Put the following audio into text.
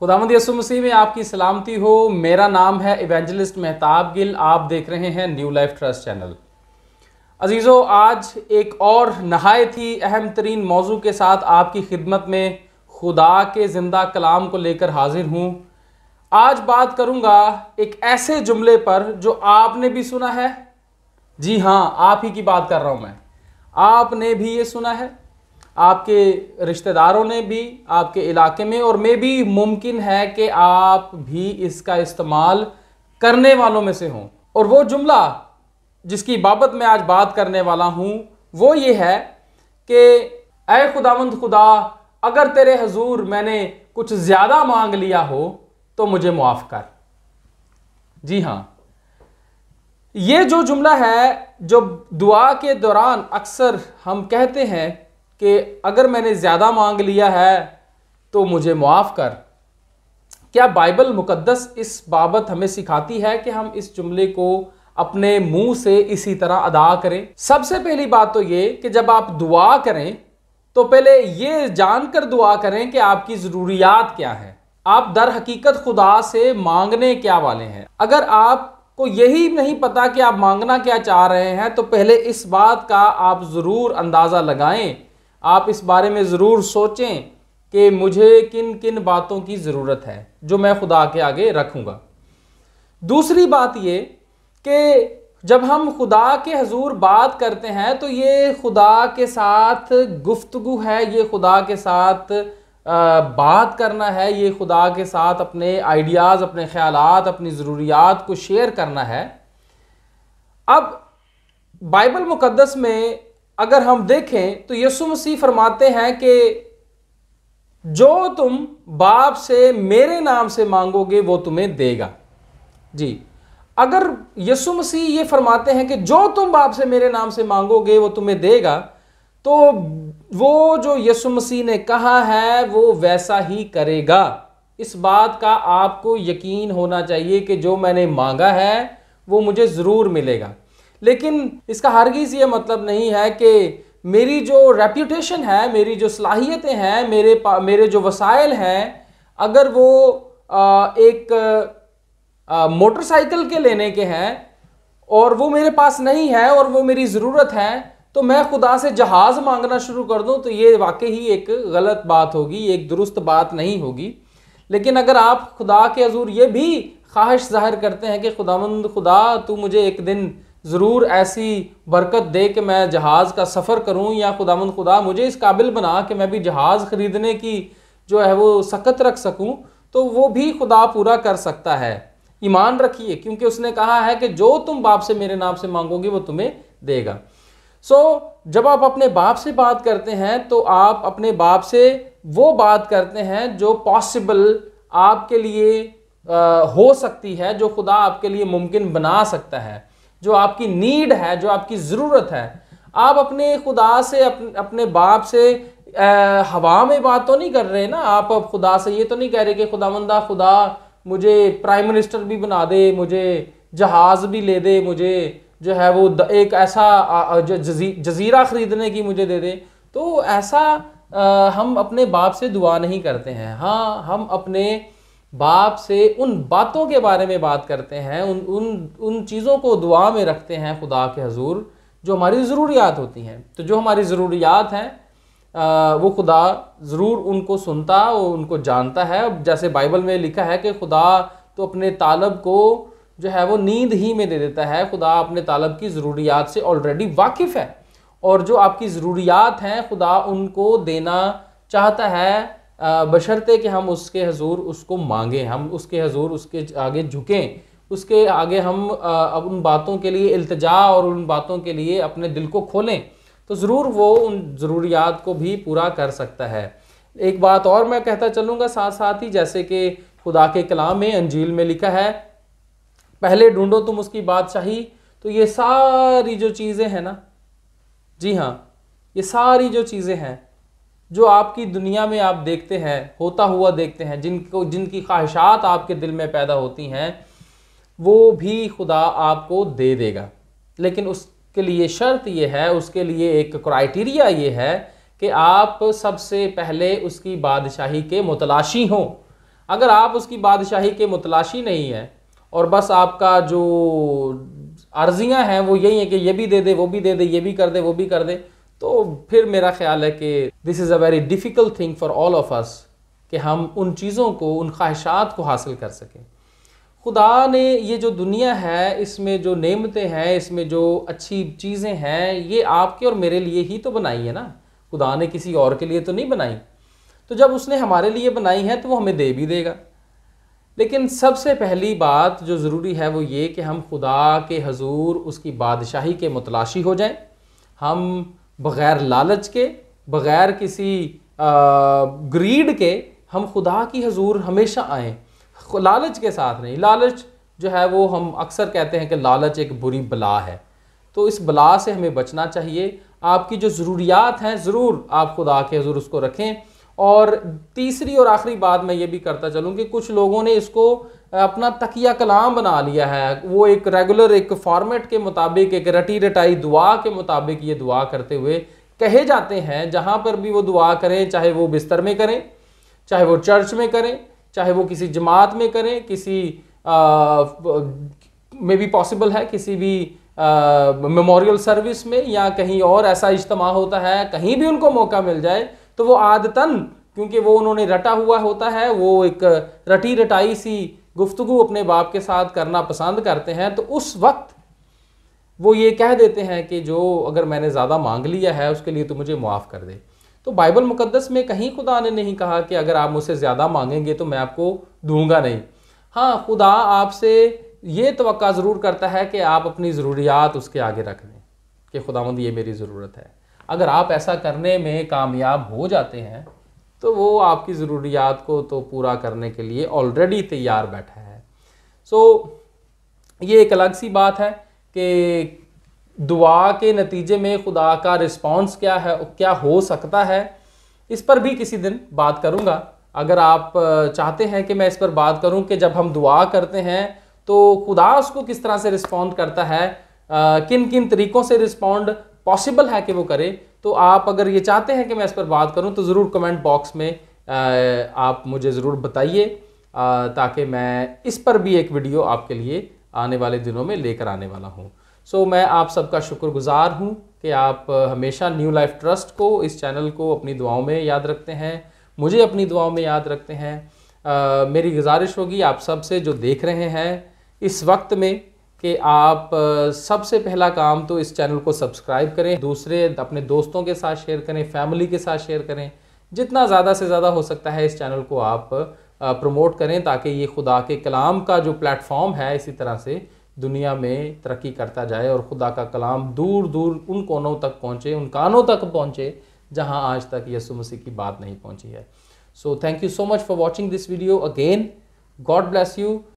खुदामद यसु मसीह में आपकी सलामती हो मेरा नाम है इवेंजलिस्ट मेहताब गिल आप देख रहे हैं न्यू लाइफ ट्रस्ट चैनल अजीज़ो आज एक और नहायत ही अहम तरीन मौजू के साथ आपकी खिदमत में खुदा के ज़िंदा कलाम को लेकर हाजिर हूँ आज बात करूँगा एक ऐसे जुमले पर जो आपने भी सुना है जी हाँ आप ही की बात कर रहा हूँ मैं आपने भी ये सुना है आपके रिश्तेदारों ने भी आपके इलाके में और मे भी मुमकिन है कि आप भी इसका इस्तेमाल करने वालों में से हों और वो जुमला जिसकी बाबत मैं आज बात करने वाला हूँ वो ये है कि अय खुदावंद खुदा अगर तेरे हजूर मैंने कुछ ज़्यादा मांग लिया हो तो मुझे मुआफ़ कर जी हाँ ये जो जुमला है जो दुआ के दौरान अक्सर हम कहते हैं कि अगर मैंने ज़्यादा मांग लिया है तो मुझे मुआफ़ कर क्या बाइबल मुकद्दस इस बाबत हमें सिखाती है कि हम इस जुमले को अपने मुंह से इसी तरह अदा करें सबसे पहली बात तो ये कि जब आप दुआ करें तो पहले ये जानकर दुआ करें कि आपकी ज़रूरियात क्या हैं आप दर हकीकत खुदा से मांगने क्या वाले हैं अगर आप को यही नहीं पता कि आप मांगना क्या चाह रहे हैं तो पहले इस बात का आप ज़रूर अंदाज़ा लगाएं आप इस बारे में ज़रूर सोचें कि मुझे किन किन बातों की ज़रूरत है जो मैं खुदा के आगे रखूँगा दूसरी बात ये कि जब हम खुदा के हजूर बात करते हैं तो ये खुदा के साथ गुफ्तगु है ये खुदा के साथ बात करना है ये खुदा के साथ अपने आइडियाज़ अपने ख्याल अपनी ज़रूरियात को शेयर करना है अब बाइबल मुक़दस में अगर हम देखें तो यसु मसीह फरमाते हैं कि जो तुम बाप से मेरे नाम से मांगोगे वो तुम्हें देगा जी अगर यसु मसीह ये फरमाते हैं कि जो तुम बाप से मेरे नाम से मांगोगे वो तुम्हें देगा तो वो जो यसु मसीह ने कहा है वो वैसा ही करेगा इस बात का आपको यकीन होना चाहिए कि जो मैंने मांगा है वो मुझे ज़रूर मिलेगा लेकिन इसका हरगिज़ ये मतलब नहीं है कि मेरी जो रेप्यूटेशन है मेरी जो सलाहियतें हैं मेरे मेरे जो वसाइल हैं अगर वो आ, एक मोटरसाइकिल के लेने के हैं और वो मेरे पास नहीं है और वो मेरी ज़रूरत है तो मैं खुदा से जहाज़ मांगना शुरू कर दूं तो ये वाकई ही एक गलत बात होगी एक दुरुस्त बात नहीं होगी लेकिन अगर आप खुदा के हजूर ये भी ख्वाहिश ज़ाहिर करते हैं कि खुदामंद खुदा तू मुझे एक दिन ज़रूर ऐसी बरकत दे कि मैं जहाज़ का सफ़र करूँ या खुदा खुदा मुझे इस काबिल बना कि मैं भी जहाज़ ख़रीदने की जो है वो सकत रख सकूँ तो वो भी खुदा पूरा कर सकता है ईमान रखिए क्योंकि उसने कहा है कि जो तुम बाप से मेरे नाम से मांगोगे वो तुम्हें देगा सो so, जब आप अपने बाप से बात करते हैं तो आप अपने बाप से वो बात करते हैं जो पॉसिबल आपके लिए आ, हो सकती है जो खुदा आपके लिए मुमकिन बना सकता है जो आपकी नीड है जो आपकी ज़रूरत है आप अपने खुदा से अपने अपने बाप से आ, हवा में बात तो नहीं कर रहे ना आप अब खुदा से ये तो नहीं कह रहे कि खुदावंदा खुदा मुझे प्राइम मिनिस्टर भी बना दे मुझे जहाज़ भी ले दे मुझे जो है वो एक ऐसा जजी, जजीरा ख़रीदने की मुझे दे दे तो ऐसा आ, हम अपने बाप से दुआ नहीं करते हैं हाँ हम अपने बाप से उन बातों के बारे में बात करते हैं उन उन उन चीज़ों को दुआ में रखते हैं खुदा के हजूर जो हमारी ज़रूरियात होती हैं तो जो हमारी ज़रूरियात हैं वो खुदा ज़रूर उनको सुनता और उनको जानता है जैसे बाइबल में लिखा है कि खुदा तो अपने तालब को जो है वो नींद ही में दे देता है खुदा अपने तालब की ज़रूरियात से ऑलरेडी वाकिफ़ है और जो आपकी ज़रूरियात हैं खुदा उनको देना चाहता है बशर्ते कि हम उसके हजूर उसको मांगें हम उसके हजूर उसके आगे झुकें उसके आगे हम अब उन बातों के लिए अल्तजा और उन बातों के लिए अपने दिल को खोलें तो ज़रूर वो उन ज़रूरियात को भी पूरा कर सकता है एक बात और मैं कहता चलूँगा साथ साथ ही जैसे कि खुदा के कलाम में अंजील में लिखा है पहले ढूंढो तुम उसकी बादशाही तो ये सारी जो चीज़ें हैं ना जी हाँ ये सारी जो चीज़ें हैं जो आपकी दुनिया में आप देखते हैं होता हुआ देखते हैं जिनको जिनकी ख्वाहिशात आपके दिल में पैदा होती हैं वो भी खुदा आपको दे देगा लेकिन उसके लिए शर्त ये है उसके लिए एक क्राइटेरिया ये है कि आप सबसे पहले उसकी बादशाही के मुतलाशी हों अगर आप उसकी बादशाही के मुतलाशी नहीं हैं और बस आपका जो अर्ज़ियाँ हैं वो यही हैं कि ये भी दे दे वो भी दे दे ये भी कर दे वो भी कर दे तो फिर मेरा ख्याल है कि this is a very difficult thing for all of us कि हम उन चीज़ों को उन ख्वाहिशात को हासिल कर सकें खुदा ने ये जो दुनिया है इसमें जो नेमतें हैं इसमें जो अच्छी चीज़ें हैं ये आपके और मेरे लिए ही तो बनाई है ना खुदा ने किसी और के लिए तो नहीं बनाई तो जब उसने हमारे लिए बनाई है तो वो हमें दे भी देगा लेकिन सबसे पहली बात जो ज़रूरी है वो ये कि हम खुदा के हजूर उसकी बादशाही के मुतलाशी हो जाएं हम बग़ैर लालच के बग़ैर किसी ग्रीड के हम खुदा की हजूर हमेशा आएँ लालच के साथ नहीं लालच जो है वो हम अक्सर कहते हैं कि लालच एक बुरी बला है तो इस बला से हमें बचना चाहिए आपकी जो ज़रूरियात हैं ज़रूर आप खुदा के हजूर उसको रखें और तीसरी और आखिरी बात मैं ये भी करता चलूँ कि कुछ लोगों ने इसको अपना तकिया कलाम बना लिया है वो एक रेगुलर एक फॉर्मेट के मुताबिक एक रटी रटाई दुआ के मुताबिक ये दुआ करते हुए कहे जाते हैं जहाँ पर भी वो दुआ करें चाहे वो बिस्तर में करें चाहे वो चर्च में करें चाहे वो किसी जमात में करें किसी में भी पॉसिबल है किसी भी मेमोरियल सर्विस में या कहीं और ऐसा इज्तम होता है कहीं भी उनको मौका मिल जाए तो वो आदतन क्योंकि वो उन्होंने रटा हुआ होता है वो एक रटी रटाई सी गुफ्तु अपने बाप के साथ करना पसंद करते हैं तो उस वक्त वो ये कह देते हैं कि जो अगर मैंने ज़्यादा मांग लिया है उसके लिए तो मुझे मुआफ़ कर दे तो बाइबल मुक़दस में कहीं खुदा ने नहीं कहा कि अगर आप मुझसे ज़्यादा मांगेंगे तो मैं आपको दूंगा नहीं हाँ खुदा आपसे ये तो ज़रूर करता है कि आप अपनी ज़रूरियात उसके आगे रख दें कि खुदा ये मेरी ज़रूरत है अगर आप ऐसा करने में कामयाब हो जाते हैं तो वो आपकी ज़रूरियात को तो पूरा करने के लिए ऑलरेडी तैयार बैठा है सो so, ये एक अलग सी बात है कि दुआ के नतीजे में खुदा का रिस्पॉन्स क्या है क्या हो सकता है इस पर भी किसी दिन बात करूँगा अगर आप चाहते हैं कि मैं इस पर बात करूं कि जब हम दुआ करते हैं तो खुदा उसको किस तरह से रिस्पॉन्ड करता है आ, किन किन तरीक़ों से रिस्पॉन्ड पॉसिबल है कि वो करे तो आप अगर ये चाहते हैं कि मैं इस पर बात करूँ तो ज़रूर कमेंट बॉक्स में आप मुझे ज़रूर बताइए ताकि मैं इस पर भी एक वीडियो आपके लिए आने वाले दिनों में लेकर आने वाला हूँ सो so, मैं आप सबका शुक्रगुजार हूँ कि आप हमेशा न्यू लाइफ ट्रस्ट को इस चैनल को अपनी दुआओं में याद रखते हैं मुझे अपनी दुआओं में याद रखते हैं आ, मेरी गुजारिश होगी आप सब से जो देख रहे हैं इस वक्त में कि आप सबसे पहला काम तो इस चैनल को सब्सक्राइब करें दूसरे अपने दोस्तों के साथ शेयर करें फैमिली के साथ शेयर करें जितना ज़्यादा से ज़्यादा हो सकता है इस चैनल को आप प्रमोट करें ताकि ये खुदा के कलाम का जो प्लेटफॉर्म है इसी तरह से दुनिया में तरक्की करता जाए और खुदा का कलाम दूर दूर उन कोनों तक पहुँचे उन कानों तक पहुँचे जहाँ आज तक यसु मसीह की बात नहीं पहुँची है so thank you so much for watching this video again God bless you